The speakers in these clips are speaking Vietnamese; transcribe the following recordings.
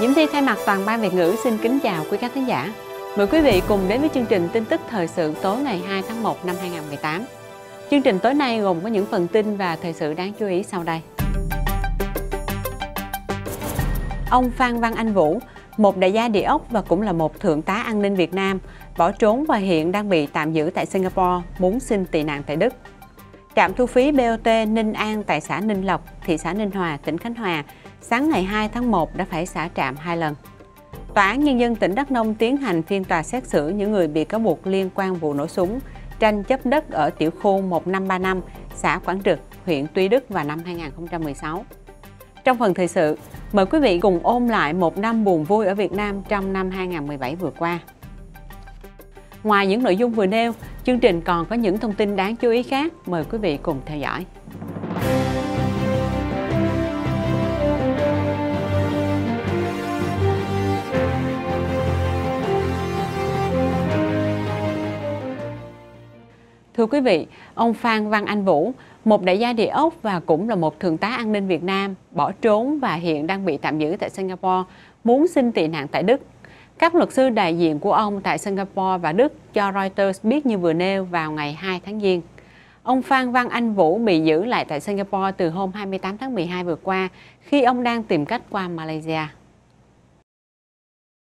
Diễm Thi thay mặt toàn ban Việt ngữ xin kính chào quý khán thính giả. Mời quý vị cùng đến với chương trình tin tức thời sự tối ngày 2 tháng 1 năm 2018. Chương trình tối nay gồm có những phần tin và thời sự đáng chú ý sau đây. Ông Phan Văn Anh Vũ, một đại gia địa ốc và cũng là một thượng tá an ninh Việt Nam, bỏ trốn và hiện đang bị tạm giữ tại Singapore, muốn xin tị nạn tại Đức. Trạm thu phí BOT Ninh An tại xã Ninh Lộc, thị xã Ninh Hòa, tỉnh Khánh Hòa, sáng ngày 2 tháng 1 đã phải xả trạm hai lần. Tòa án Nhân dân tỉnh Đắk Nông tiến hành phiên tòa xét xử những người bị cáo buộc liên quan vụ nổ súng, tranh chấp đất ở tiểu khu 1535, xã Quảng Trực, huyện Tuy Đức vào năm 2016. Trong phần thời sự, mời quý vị cùng ôm lại một năm buồn vui ở Việt Nam trong năm 2017 vừa qua. Ngoài những nội dung vừa nêu, chương trình còn có những thông tin đáng chú ý khác. Mời quý vị cùng theo dõi. Thưa quý vị, ông Phan Văn Anh Vũ, một đại gia địa ốc và cũng là một thượng tá an ninh Việt Nam, bỏ trốn và hiện đang bị tạm giữ tại Singapore, muốn xin tị nạn tại Đức các luật sư đại diện của ông tại Singapore và Đức cho Reuters biết như vừa nêu vào ngày 2 tháng Giêng. Ông Phan Văn Anh Vũ bị giữ lại tại Singapore từ hôm 28 tháng 12 vừa qua khi ông đang tìm cách qua Malaysia.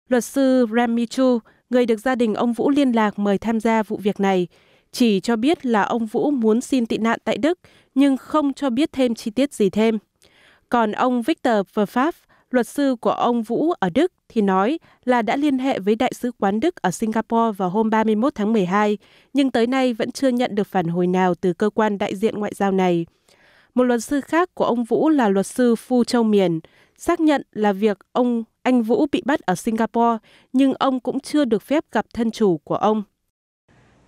Luật sư Remy Chu, người được gia đình ông Vũ liên lạc mời tham gia vụ việc này, chỉ cho biết là ông Vũ muốn xin tị nạn tại Đức nhưng không cho biết thêm chi tiết gì thêm. Còn ông Victor Verfaff, luật sư của ông Vũ ở Đức, thì nói là đã liên hệ với Đại sứ quán Đức ở Singapore vào hôm 31 tháng 12, nhưng tới nay vẫn chưa nhận được phản hồi nào từ cơ quan đại diện ngoại giao này. Một luật sư khác của ông Vũ là luật sư Phu Châu Miền, xác nhận là việc ông anh Vũ bị bắt ở Singapore, nhưng ông cũng chưa được phép gặp thân chủ của ông.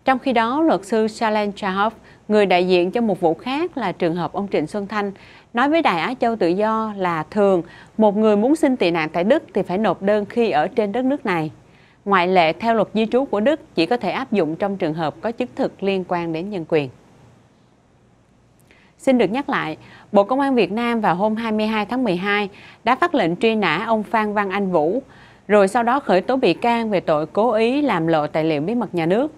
Trong khi đó, luật sư Shalen Chahov, người đại diện cho một vụ khác là trường hợp ông Trịnh Xuân Thanh, Nói với Đài Á Châu Tự Do là thường một người muốn xin tị nạn tại Đức thì phải nộp đơn khi ở trên đất nước này. Ngoại lệ theo luật di trú của Đức chỉ có thể áp dụng trong trường hợp có chứng thực liên quan đến nhân quyền. Xin được nhắc lại, Bộ Công an Việt Nam vào hôm 22 tháng 12 đã phát lệnh truy nã ông Phan Văn Anh Vũ, rồi sau đó khởi tố bị can về tội cố ý làm lộ tài liệu bí mật nhà nước.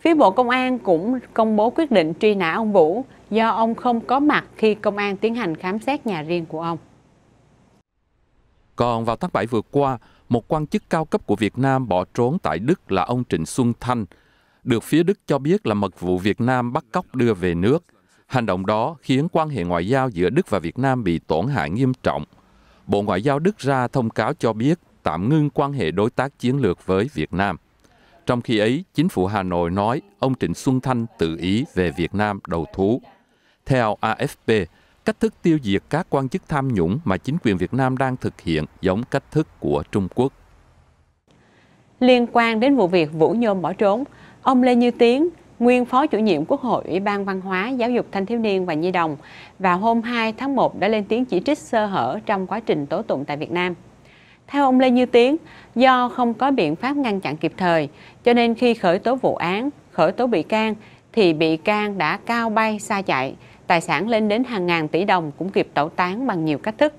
Phía Bộ Công an cũng công bố quyết định truy nã ông Vũ do ông không có mặt khi công an tiến hành khám xét nhà riêng của ông. Còn vào tháng 7 vừa qua, một quan chức cao cấp của Việt Nam bỏ trốn tại Đức là ông Trịnh Xuân Thanh, được phía Đức cho biết là mật vụ Việt Nam bắt cóc đưa về nước. Hành động đó khiến quan hệ ngoại giao giữa Đức và Việt Nam bị tổn hại nghiêm trọng. Bộ Ngoại giao Đức ra thông cáo cho biết tạm ngưng quan hệ đối tác chiến lược với Việt Nam. Trong khi ấy, chính phủ Hà Nội nói ông Trịnh Xuân Thanh tự ý về Việt Nam đầu thú. Theo AFP, cách thức tiêu diệt các quan chức tham nhũng mà chính quyền Việt Nam đang thực hiện giống cách thức của Trung Quốc. Liên quan đến vụ việc Vũ Nhôm bỏ trốn, ông Lê Như Tiến, nguyên Phó chủ nhiệm Quốc hội Ủy ban Văn hóa, Giáo dục Thanh thiếu niên và Nhi đồng, vào hôm 2 tháng 1 đã lên tiếng chỉ trích sơ hở trong quá trình tố tụng tại Việt Nam. Theo ông Lê Như Tiến, do không có biện pháp ngăn chặn kịp thời, cho nên khi khởi tố vụ án, khởi tố bị can, thì bị can đã cao bay xa chạy, tài sản lên đến hàng ngàn tỷ đồng cũng kịp tẩu tán bằng nhiều cách thức.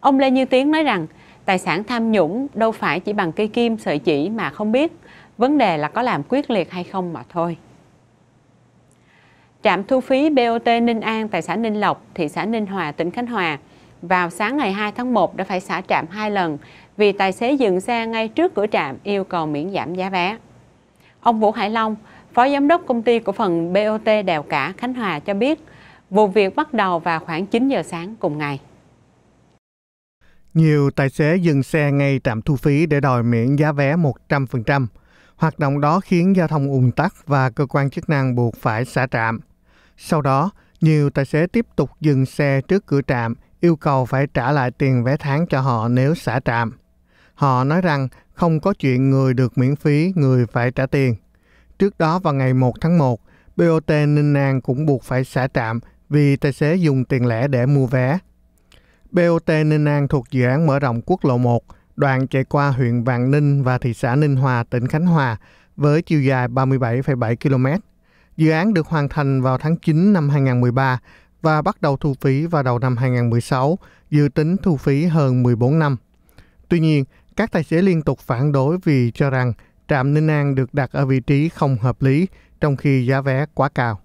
Ông Lê Như Tiến nói rằng, tài sản tham nhũng đâu phải chỉ bằng cây kim sợi chỉ mà không biết, vấn đề là có làm quyết liệt hay không mà thôi. Trạm thu phí BOT Ninh An tại xã Ninh Lộc, thị xã Ninh Hòa, tỉnh Khánh Hòa vào sáng ngày 2 tháng 1 đã phải xả trạm hai lần vì tài xế dừng xe ngay trước cửa trạm yêu cầu miễn giảm giá vé. Ông Vũ Hải Long, Phó Giám đốc Công ty Cổ phần BOT Đèo Cả Khánh Hòa cho biết, Vụ việc bắt đầu vào khoảng 9 giờ sáng cùng ngày. Nhiều tài xế dừng xe ngay trạm thu phí để đòi miễn giá vé 100%. Hoạt động đó khiến giao thông ùn tắc và cơ quan chức năng buộc phải xả trạm. Sau đó, nhiều tài xế tiếp tục dừng xe trước cửa trạm, yêu cầu phải trả lại tiền vé tháng cho họ nếu xả trạm. Họ nói rằng không có chuyện người được miễn phí, người phải trả tiền. Trước đó vào ngày 1 tháng 1, BOT Ninh An cũng buộc phải xả trạm vì tài xế dùng tiền lẻ để mua vé. BOT Ninh An thuộc dự án mở rộng quốc lộ 1, đoạn chạy qua huyện Vạn Ninh và thị xã Ninh Hòa, tỉnh Khánh Hòa, với chiều dài 37,7 km. Dự án được hoàn thành vào tháng 9 năm 2013 và bắt đầu thu phí vào đầu năm 2016, dự tính thu phí hơn 14 năm. Tuy nhiên, các tài xế liên tục phản đối vì cho rằng trạm Ninh An được đặt ở vị trí không hợp lý, trong khi giá vé quá cao.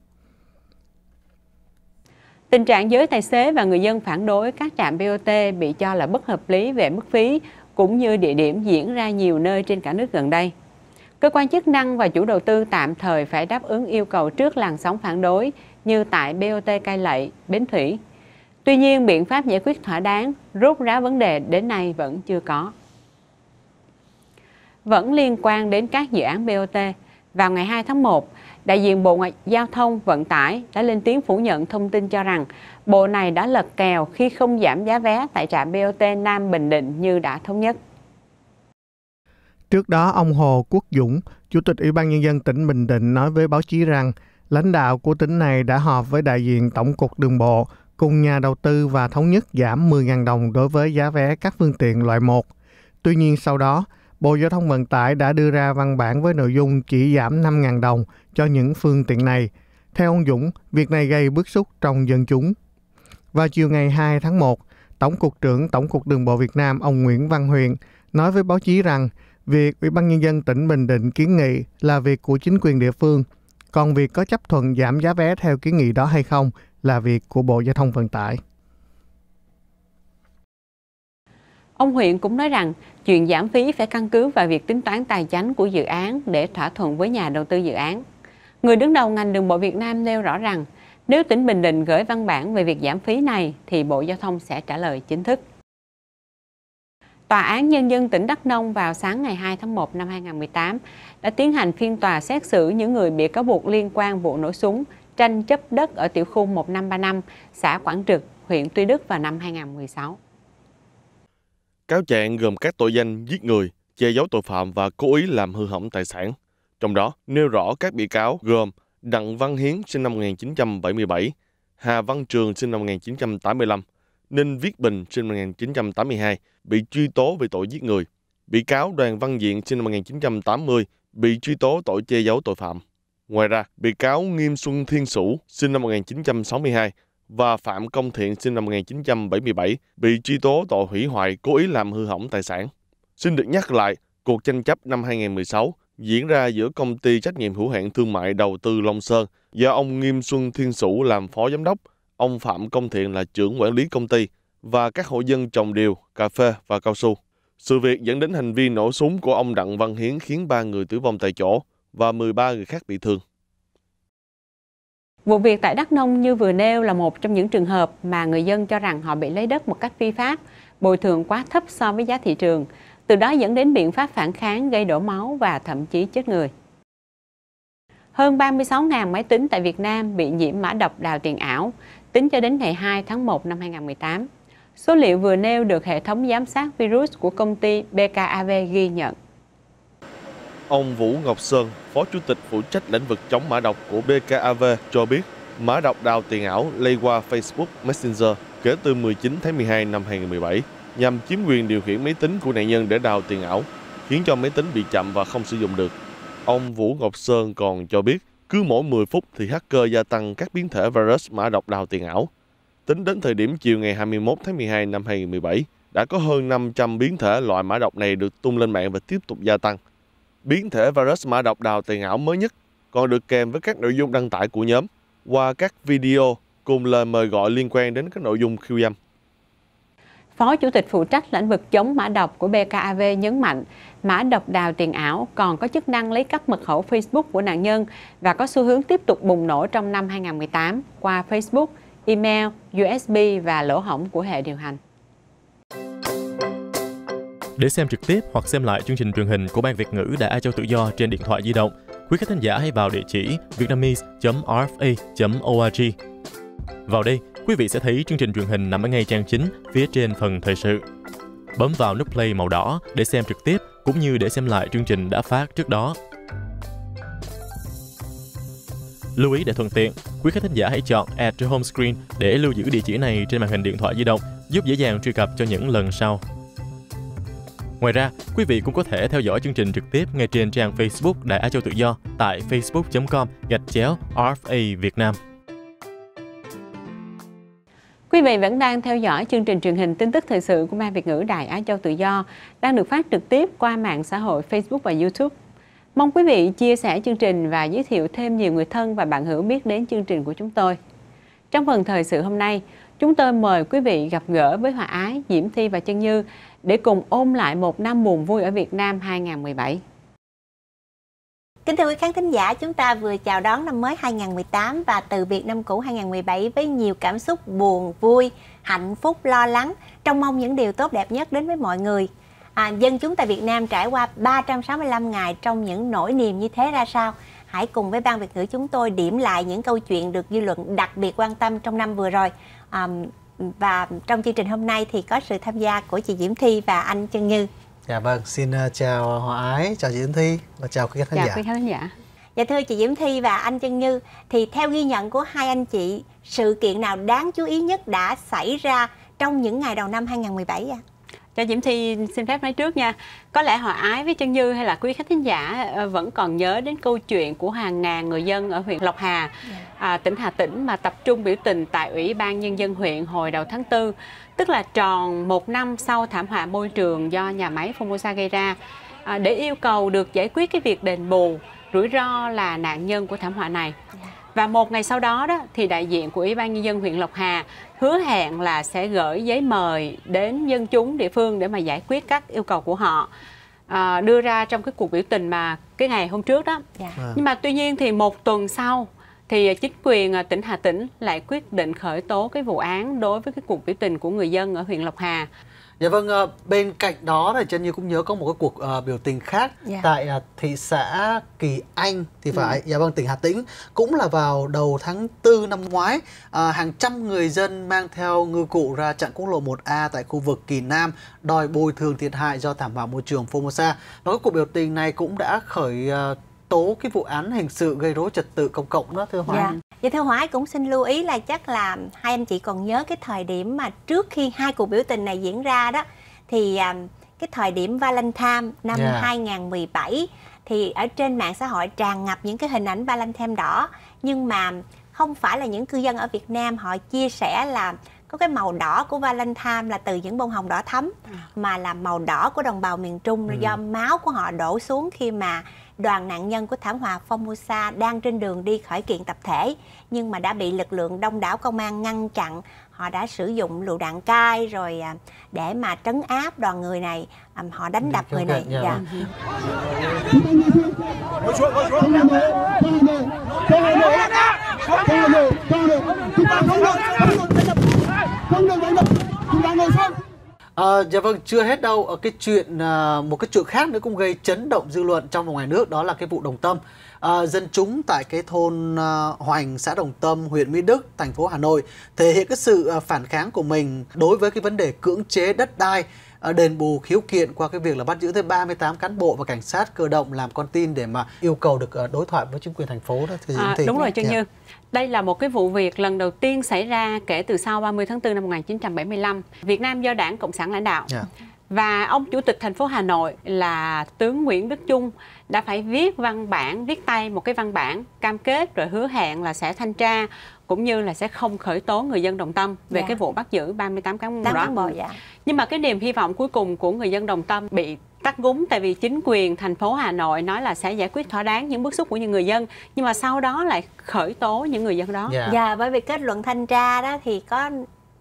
Tình trạng giới tài xế và người dân phản đối các trạm BOT bị cho là bất hợp lý về mức phí cũng như địa điểm diễn ra nhiều nơi trên cả nước gần đây. Cơ quan chức năng và chủ đầu tư tạm thời phải đáp ứng yêu cầu trước làn sóng phản đối như tại BOT Cai Lậy, Bến Thủy. Tuy nhiên, biện pháp giải quyết thỏa đáng, rút ráo vấn đề đến nay vẫn chưa có. Vẫn liên quan đến các dự án BOT, vào ngày 2 tháng 1, đại diện Bộ Ngoại Giao thông Vận tải đã lên tiếng phủ nhận thông tin cho rằng bộ này đã lật kèo khi không giảm giá vé tại trạm BOT Nam Bình Định như đã thống nhất. Trước đó, ông Hồ Quốc Dũng, Chủ tịch Ủy ban Nhân dân tỉnh Bình Định nói với báo chí rằng lãnh đạo của tỉnh này đã họp với đại diện Tổng cục Đường bộ cùng nhà đầu tư và thống nhất giảm 10.000 đồng đối với giá vé các phương tiện loại 1. Tuy nhiên sau đó, Bộ Giao thông Vận tải đã đưa ra văn bản với nội dung chỉ giảm 5.000 đồng cho những phương tiện này. Theo ông Dũng, việc này gây bức xúc trong dân chúng. Vào chiều ngày 2 tháng 1, Tổng cục trưởng Tổng cục Đường bộ Việt Nam ông Nguyễn Văn Huyền nói với báo chí rằng việc Ủy ban Nhân dân tỉnh Bình Định kiến nghị là việc của chính quyền địa phương, còn việc có chấp thuận giảm giá vé theo kiến nghị đó hay không là việc của Bộ Giao thông Vận tải. Ông Huyện cũng nói rằng chuyện giảm phí phải căn cứ vào việc tính toán tài chính của dự án để thỏa thuận với nhà đầu tư dự án. Người đứng đầu ngành đường bộ Việt Nam nêu rõ rằng nếu tỉnh Bình Định gửi văn bản về việc giảm phí này thì Bộ Giao thông sẽ trả lời chính thức. Tòa án Nhân dân tỉnh Đắk Nông vào sáng ngày 2 tháng 1 năm 2018 đã tiến hành phiên tòa xét xử những người bị cáo buộc liên quan vụ nổ súng tranh chấp đất ở tiểu khu 1535, xã Quảng Trực, huyện Tuy Đức vào năm 2016. Cáo trạng gồm các tội danh giết người, che giấu tội phạm và cố ý làm hư hỏng tài sản. Trong đó nêu rõ các bị cáo gồm Đặng Văn Hiến sinh năm 1977, Hà Văn Trường sinh năm 1985, Ninh Viết Bình sinh năm 1982 bị truy tố về tội giết người. Bị cáo Đoàn Văn Diện sinh năm 1980 bị truy tố tội che giấu tội phạm. Ngoài ra, bị cáo Nghiêm Xuân Thiên Sủ sinh năm 1962 và Phạm Công Thiện sinh năm 1977 bị truy tố tội hủy hoại cố ý làm hư hỏng tài sản. Xin được nhắc lại, cuộc tranh chấp năm 2016 diễn ra giữa công ty trách nhiệm hữu hạn thương mại đầu tư Long Sơn do ông Nghiêm Xuân Thiên Sủ làm phó giám đốc, ông Phạm Công Thiện là trưởng quản lý công ty và các hộ dân trồng điều, cà phê và cao su. Sự việc dẫn đến hành vi nổ súng của ông Đặng Văn Hiến khiến 3 người tử vong tại chỗ và 13 người khác bị thương. Vụ việc tại Đắk Nông như vừa nêu là một trong những trường hợp mà người dân cho rằng họ bị lấy đất một cách phi pháp, bồi thường quá thấp so với giá thị trường, từ đó dẫn đến biện pháp phản kháng gây đổ máu và thậm chí chết người. Hơn 36.000 máy tính tại Việt Nam bị nhiễm mã độc đào tiền ảo, tính cho đến ngày 2 tháng 1 năm 2018. Số liệu vừa nêu được hệ thống giám sát virus của công ty BKAV ghi nhận. Ông Vũ Ngọc Sơn, Phó Chủ tịch phụ trách lĩnh vực chống mã độc của BKAV cho biết, mã độc đào tiền ảo lây qua Facebook Messenger kể từ 19 tháng 12 năm 2017 nhằm chiếm quyền điều khiển máy tính của nạn nhân để đào tiền ảo, khiến cho máy tính bị chậm và không sử dụng được. Ông Vũ Ngọc Sơn còn cho biết, cứ mỗi 10 phút thì hacker gia tăng các biến thể virus mã độc đào tiền ảo. Tính đến thời điểm chiều ngày 21 tháng 12 năm 2017, đã có hơn 500 biến thể loại mã độc này được tung lên mạng và tiếp tục gia tăng. Biến thể virus mã độc đào tiền ảo mới nhất còn được kèm với các nội dung đăng tải của nhóm qua các video cùng lời mời gọi liên quan đến các nội dung khiêu dâm. Phó Chủ tịch phụ trách lĩnh vực chống mã độc của BKAV nhấn mạnh, mã độc đào tiền ảo còn có chức năng lấy các mật khẩu Facebook của nạn nhân và có xu hướng tiếp tục bùng nổ trong năm 2018 qua Facebook, email, USB và lỗ hỏng của hệ điều hành. Để xem trực tiếp hoặc xem lại chương trình truyền hình của Ban Việt ngữ Đại Á Châu Tự Do trên điện thoại di động, quý khách thính giả hãy vào địa chỉ vietnamese.rfa.org. Vào đây, quý vị sẽ thấy chương trình truyền hình nằm ở ngay trang chính phía trên phần thời sự. Bấm vào nút play màu đỏ để xem trực tiếp cũng như để xem lại chương trình đã phát trước đó. Lưu ý để thuận tiện, quý khách thính giả hãy chọn Add to Home Screen để lưu giữ địa chỉ này trên màn hình điện thoại di động, giúp dễ dàng truy cập cho những lần sau. Ngoài ra, quý vị cũng có thể theo dõi chương trình trực tiếp ngay trên trang Facebook Đại Á Châu Tự Do tại facebook.com gạch chéo RFA Việt Nam. Quý vị vẫn đang theo dõi chương trình truyền hình tin tức thời sự của Ban Việt ngữ Đài Á Châu Tự Do đang được phát trực tiếp qua mạng xã hội Facebook và YouTube. Mong quý vị chia sẻ chương trình và giới thiệu thêm nhiều người thân và bạn hữu biết đến chương trình của chúng tôi. Trong phần thời sự hôm nay, chúng tôi mời quý vị gặp gỡ với Hòa Ái, Diễm Thi và Chân Như để cùng ôm lại một năm buồn vui ở Việt Nam 2017. Kính thưa quý khán thính giả, chúng ta vừa chào đón năm mới 2018 và từ biệt năm cũ 2017 với nhiều cảm xúc buồn, vui, hạnh phúc, lo lắng, trong mong những điều tốt đẹp nhất đến với mọi người. À, dân chúng tại Việt Nam trải qua 365 ngày trong những nỗi niềm như thế ra sao? hãy cùng với Ban Việt ngữ chúng tôi điểm lại những câu chuyện được dư luận đặc biệt quan tâm trong năm vừa rồi. À, và trong chương trình hôm nay thì có sự tham gia của chị Diễm Thi và anh Trân Như. Dạ vâng, xin ờ, chào Hòa Ái, chào chị Diễm Thi và chào quý khán giả. Chào quý khán giả. Dạ thưa chị Diễm Thi và anh Trân Như, thì theo ghi nhận của hai anh chị, sự kiện nào đáng chú ý nhất đã xảy ra trong những ngày đầu năm 2017 ạ? À? cho Diễm Thi xin phép nói trước nha. Có lẽ họ Ái với chân Như hay là quý khách thính giả ờ, vẫn còn nhớ đến câu chuyện của hàng ngàn người dân ở huyện Lộc Hà, dạ. à, tỉnh Hà Tĩnh mà tập trung biểu tình tại Ủy ban Nhân dân huyện hồi đầu tháng 4, tức là tròn một năm sau thảm họa môi trường do nhà máy Formosa gây ra, à, để yêu cầu được giải quyết cái việc đền bù rủi ro là nạn nhân của thảm họa này. Yeah dạ. Và một ngày sau đó đó thì đại diện của Ủy ban nhân dân huyện Lộc Hà hứa hẹn là sẽ gửi giấy mời đến dân chúng địa phương để mà giải quyết các yêu cầu của họ à, đưa ra trong cái cuộc biểu tình mà cái ngày hôm trước đó. Dạ. Vâng. Nhưng mà tuy nhiên thì một tuần sau thì chính quyền à, tỉnh Hà Tĩnh lại quyết định khởi tố cái vụ án đối với cái cuộc biểu tình của người dân ở huyện Lộc Hà. Dạ vâng, ờ, bên cạnh đó là Trân Như cũng nhớ có một cái cuộc ờ, biểu tình khác yeah. Dạ. tại ờ, thị xã Kỳ Anh thì ừ. phải, ừ. dạ vâng, tỉnh Hà Tĩnh cũng là vào đầu tháng 4 năm ngoái, hàng trăm người dân mang theo ngư cụ ra chặn quốc lộ 1A tại khu vực Kỳ Nam đòi bồi thường thiệt hại do thảm họa môi trường Formosa. Và cái cuộc biểu tình này cũng đã khởi tố cái vụ án hình sự gây rối trật tự công cộng đó thưa Hoài. Dạ. Dạ thưa Hoài cũng xin lưu ý là chắc là hai anh chị còn nhớ cái thời điểm mà trước khi hai cuộc biểu tình này diễn ra đó thì à, cái thời điểm Valentine năm dạ. yeah. 2017 thì ở trên mạng xã hội tràn ngập những cái hình ảnh Valentine đỏ nhưng mà không phải là những cư dân ở Việt Nam họ chia sẻ là có cái màu đỏ của Valentine là từ những bông hồng đỏ thắm ừ. mà là màu đỏ của đồng bào miền Trung ừ. do máu của họ đổ xuống khi mà đoàn nạn nhân của thảm họa Formosa đang trên đường đi khởi kiện tập thể nhưng mà đã bị lực lượng đông đảo công an ngăn chặn. Họ đã sử dụng lựu đạn cai rồi à, để mà trấn áp đoàn người này, à, họ đánh đập người này. Dạ. Không được đánh đập, chúng ta ngồi xuống. À, dạ vâng, chưa hết đâu. Ở ờ, cái chuyện à, một cái chuyện khác nữa cũng gây chấn động dư luận trong và ngoài nước đó là cái vụ Đồng Tâm. À, dân chúng tại cái thôn à, Hoành, xã Đồng Tâm, huyện Mỹ Đức, thành phố Hà Nội thể hiện cái sự à, phản kháng của mình đối với cái vấn đề cưỡng chế đất đai Ờ, đền bù khiếu kiện qua cái việc là bắt giữ tới 38 cán bộ và cảnh sát cơ động làm con tin để mà yêu cầu được ờ, đối thoại với chính quyền thành phố đó thì à, thì đúng rồi Trương dạ. Như đây là một cái vụ việc lần đầu tiên xảy ra kể từ sau 30 tháng 4 năm 1975 Việt Nam do đảng Cộng sản lãnh đạo yeah. Dạ. Và ông chủ tịch thành phố Hà Nội là tướng Nguyễn Đức Chung đã phải viết văn bản, viết tay một cái văn bản cam kết rồi hứa hẹn là sẽ thanh tra cũng như là sẽ không khởi tố người dân đồng tâm về dạ. cái vụ bắt giữ 38 cán bộ. cán bộ dạ. Nhưng mà cái niềm hy vọng cuối cùng của người dân đồng tâm bị tắt gúng tại vì chính quyền thành phố Hà Nội nói là sẽ giải quyết thỏa đáng những bức xúc của những người dân nhưng mà sau đó lại khởi tố những người dân đó. Dạ, dạ bởi vì kết luận thanh tra đó thì có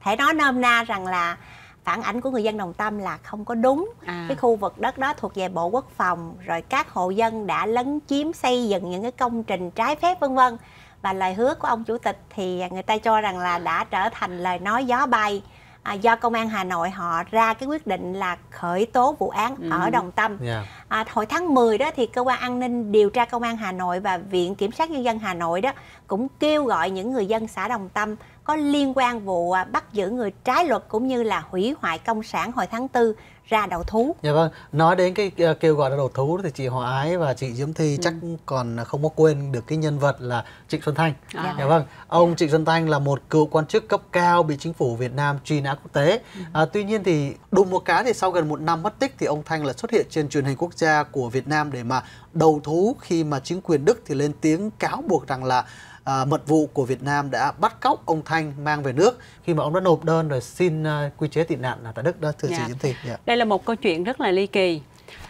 thể nói nôm na rằng là phản ảnh của người dân đồng tâm là không có đúng à. cái khu vực đất đó thuộc về bộ quốc phòng rồi các hộ dân đã lấn chiếm xây dựng những cái công trình trái phép vân vân và lời hứa của ông chủ tịch thì người ta cho rằng là đã trở thành lời nói gió bay à, do công an Hà Nội họ ra cái quyết định là khởi tố vụ án ừ. ở Đồng Tâm. Yeah. Dạ. À, hồi tháng 10 đó thì cơ quan an ninh điều tra công an Hà Nội và viện kiểm sát nhân dân Hà Nội đó cũng kêu gọi những người dân xã Đồng Tâm có liên quan vụ à, bắt giữ người trái luật cũng như là hủy hoại công sản hồi tháng 4 ra đầu thú. Dạ vâng, nói đến cái ờ, kêu gọi ra đầu thú thì chị Hòa Ái và chị Diễm Thi ừ. chắc còn không có quên được cái nhân vật là Trịnh Xuân Thanh. À. Dạ vâng, ông dạ. Trịnh Xuân Thanh là một cựu quan chức cấp cao bị chính phủ Việt Nam truy nã quốc tế. Ừ. À, tuy nhiên thì đùng một cái thì sau gần một năm mất tích thì ông Thanh là xuất hiện trên truyền hình quốc gia của Việt Nam để mà đầu thú khi mà chính quyền Đức thì lên tiếng cáo buộc rằng là à, mật vụ của Việt Nam đã bắt cóc ông Thanh mang về nước khi mà ông đã nộp đơn rồi xin à, quy chế tị nạn là tại Đức đó thưa dạ. chị Diễm Thị. Dạ. Đây là một câu chuyện rất là ly kỳ.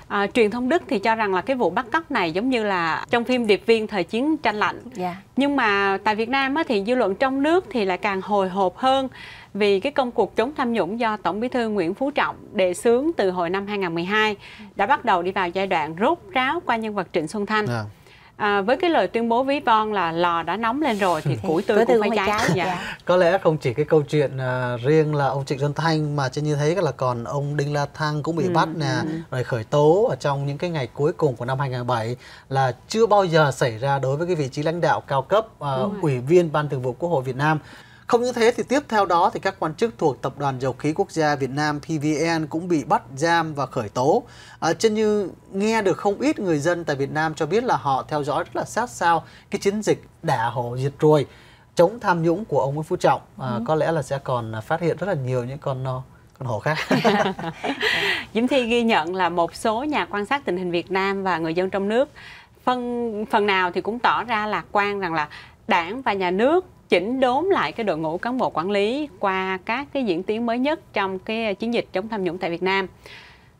À, truyền thông Đức thì cho rằng là cái vụ bắt cóc này giống như là trong phim điệp viên thời chiến tranh lạnh. Yeah. Dạ. Nhưng mà tại Việt Nam á, thì dư luận trong nước thì lại càng hồi hộp hơn vì cái công cuộc chống tham nhũng do Tổng Bí thư Nguyễn Phú Trọng đề xướng từ hồi năm 2012 đã bắt đầu đi vào giai đoạn rốt ráo qua nhân vật Trịnh Xuân Thanh. Yeah. Dạ à, với cái lời tuyên bố ví von là lò đã nóng lên rồi thì củi tươi cũng phải cháy. cháy dạ. dạ. có lẽ không chỉ cái câu chuyện uh, riêng là ông Trịnh Xuân Thanh mà trên như thế là còn ông Đinh La Thăng cũng bị ừ, bắt ừ. nè ừ. rồi khởi tố ở trong những cái ngày cuối cùng của năm 2007 là chưa bao giờ xảy ra đối với cái vị trí lãnh đạo cao cấp uh, ủy viên ban thường vụ Quốc hội Việt Nam không như thế thì tiếp theo đó thì các quan chức thuộc Tập đoàn Dầu khí Quốc gia Việt Nam PVN cũng bị bắt giam và khởi tố. À, chân như nghe được không ít người dân tại Việt Nam cho biết là họ theo dõi rất là sát sao cái chiến dịch đả hổ diệt ruồi chống tham nhũng của ông Nguyễn Phú Trọng. À, ừ. Có lẽ là sẽ còn phát hiện rất là nhiều những con ờ, con hổ khác. Diễm Thi ghi nhận là một số nhà quan sát tình hình Việt Nam và người dân trong nước phần phần nào thì cũng tỏ ra lạc quan rằng là đảng và nhà nước chỉnh đốn lại cái đội ngũ cán bộ quản lý qua các cái diễn tiến mới nhất trong cái chiến dịch chống tham nhũng tại Việt Nam.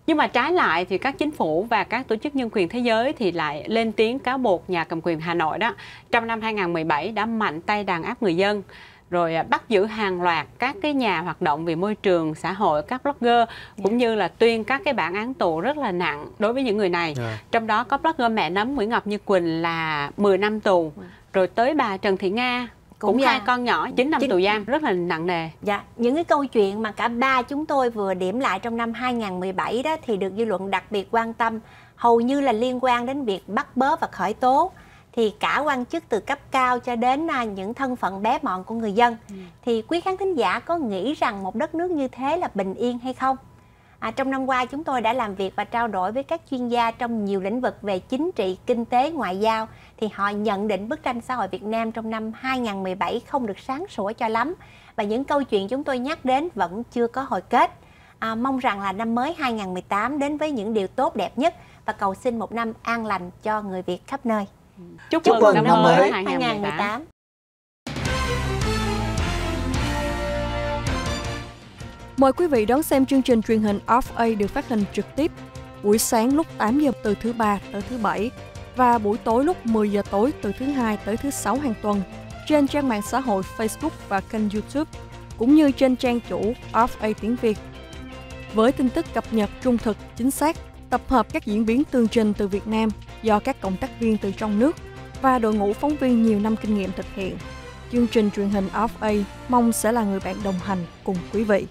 Nhưng mà trái lại thì các chính phủ và các tổ chức nhân quyền thế giới thì lại lên tiếng cáo buộc nhà cầm quyền Hà Nội đó trong năm 2017 đã mạnh tay đàn áp người dân rồi à, bắt giữ hàng loạt các cái nhà hoạt động về môi trường xã hội các blogger cũng như là tuyên các cái bản án tù rất là nặng đối với những người này yeah. Dạ. trong đó có blogger mẹ nấm Nguyễn Ngọc Như Quỳnh là 10 năm tù dạ. rồi tới bà Trần Thị Nga cũng, cũng hai là... con nhỏ 9 năm 9... tù giam rất là nặng nề. Dạ, những cái câu chuyện mà cả ba chúng tôi vừa điểm lại trong năm 2017 đó thì được dư luận đặc biệt quan tâm, hầu như là liên quan đến việc bắt bớ và khởi tố thì cả quan chức từ cấp cao cho đến à, những thân phận bé mọn của người dân ừ. thì quý khán thính giả có nghĩ rằng một đất nước như thế là bình yên hay không? À, trong năm qua chúng tôi đã làm việc và trao đổi với các chuyên gia trong nhiều lĩnh vực về chính trị, kinh tế, ngoại giao thì họ nhận định bức tranh xã hội Việt Nam trong năm 2017 không được sáng sủa cho lắm và những câu chuyện chúng tôi nhắc đến vẫn chưa có hồi kết. À, mong rằng là năm mới 2018 đến với những điều tốt đẹp nhất và cầu xin một năm an lành cho người Việt khắp nơi. Ừ. Chúc, Chúc mừng năm, năm mới 2018. 2018. Mời quý vị đón xem chương trình truyền hình Off A được phát hình trực tiếp buổi sáng lúc 8 giờ từ thứ ba tới thứ bảy và buổi tối lúc 10 giờ tối từ thứ hai tới thứ sáu hàng tuần trên trang mạng xã hội Facebook và kênh YouTube cũng như trên trang chủ Off A tiếng Việt. Với tin tức cập nhật trung thực, chính xác, tập hợp các diễn biến tương trình từ Việt Nam do các cộng tác viên từ trong nước và đội ngũ phóng viên nhiều năm kinh nghiệm thực hiện. Chương trình truyền hình Off A mong sẽ là người bạn đồng hành cùng quý vị.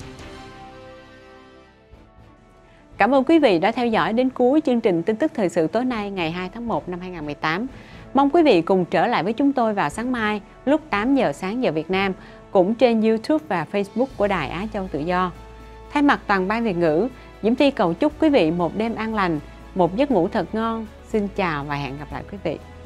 Cảm ơn quý vị đã theo dõi đến cuối chương trình tin tức thời sự tối nay ngày 2 tháng 1 năm 2018. Mong quý vị cùng trở lại với chúng tôi vào sáng mai lúc 8 giờ sáng giờ Việt Nam cũng trên YouTube và Facebook của Đài Á Châu Tự Do. Thay mặt toàn ban Việt ngữ, Diễm Thi cầu chúc quý vị một đêm an lành, một giấc ngủ thật ngon. Xin chào và hẹn gặp lại quý vị.